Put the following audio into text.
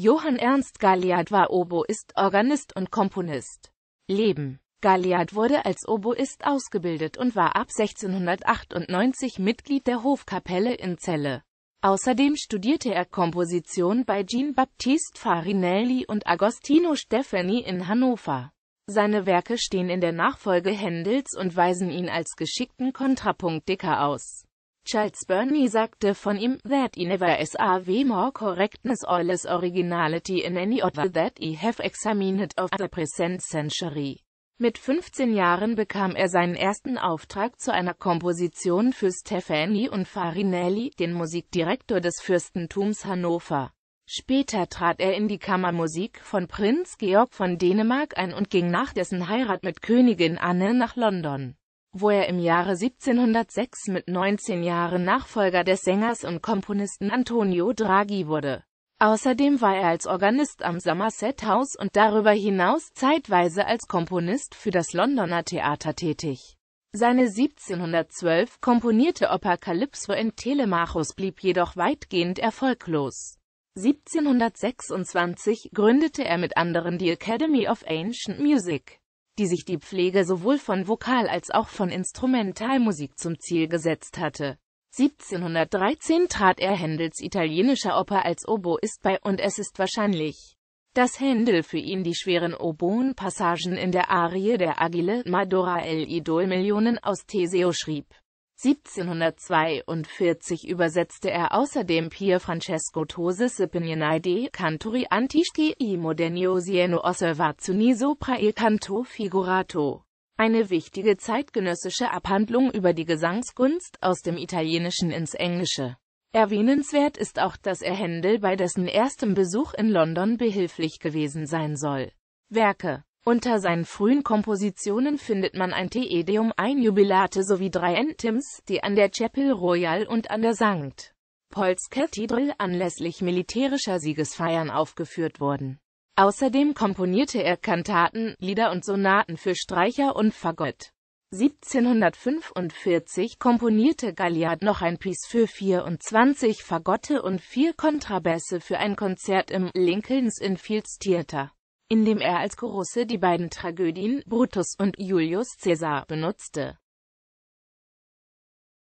Johann Ernst Galliard war Oboist, Organist und Komponist. Leben Galliard wurde als Oboist ausgebildet und war ab 1698 Mitglied der Hofkapelle in Celle. Außerdem studierte er Komposition bei Jean-Baptiste Farinelli und Agostino Stefani in Hannover. Seine Werke stehen in der Nachfolge Händels und weisen ihn als geschickten Kontrapunktdicker aus. Charles Burney sagte von ihm, that he never is a more correctness or less originality in any other that he have examined of the present century. Mit 15 Jahren bekam er seinen ersten Auftrag zu einer Komposition für Stefani und Farinelli, den Musikdirektor des Fürstentums Hannover. Später trat er in die Kammermusik von Prinz Georg von Dänemark ein und ging nach dessen Heirat mit Königin Anne nach London wo er im Jahre 1706 mit 19 Jahren Nachfolger des Sängers und Komponisten Antonio Draghi wurde. Außerdem war er als Organist am Somerset House und darüber hinaus zeitweise als Komponist für das Londoner Theater tätig. Seine 1712 komponierte Oper Calypso in Telemachus blieb jedoch weitgehend erfolglos. 1726 gründete er mit anderen die Academy of Ancient Music die sich die Pflege sowohl von Vokal- als auch von Instrumentalmusik zum Ziel gesetzt hatte. 1713 trat er Händels italienischer Oper als Oboist bei und es ist wahrscheinlich, dass Händel für ihn die schweren Oboen-Passagen in der Arie der Agile Madora El Idol Millionen aus Teseo schrieb. 1742 übersetzte er außerdem Pier Francesco Tosis Opinioni dei cantori Antischi i e Modernio sieno osservazioni sopra il canto figurato. Eine wichtige zeitgenössische Abhandlung über die Gesangskunst aus dem Italienischen ins Englische. Erwähnenswert ist auch, dass er Händel bei dessen erstem Besuch in London behilflich gewesen sein soll. Werke unter seinen frühen Kompositionen findet man ein Te ein Jubilate sowie drei Entims, die an der Chapel Royal und an der St. Paul's Cathedral anlässlich militärischer Siegesfeiern aufgeführt wurden. Außerdem komponierte er Kantaten, Lieder und Sonaten für Streicher und Fagott. 1745 komponierte Galliard noch ein Piece für 24 Fagotte und vier Kontrabässe für ein Konzert im Lincolns Inn Theater indem er als Kurusse die beiden Tragödien Brutus und Julius Caesar benutzte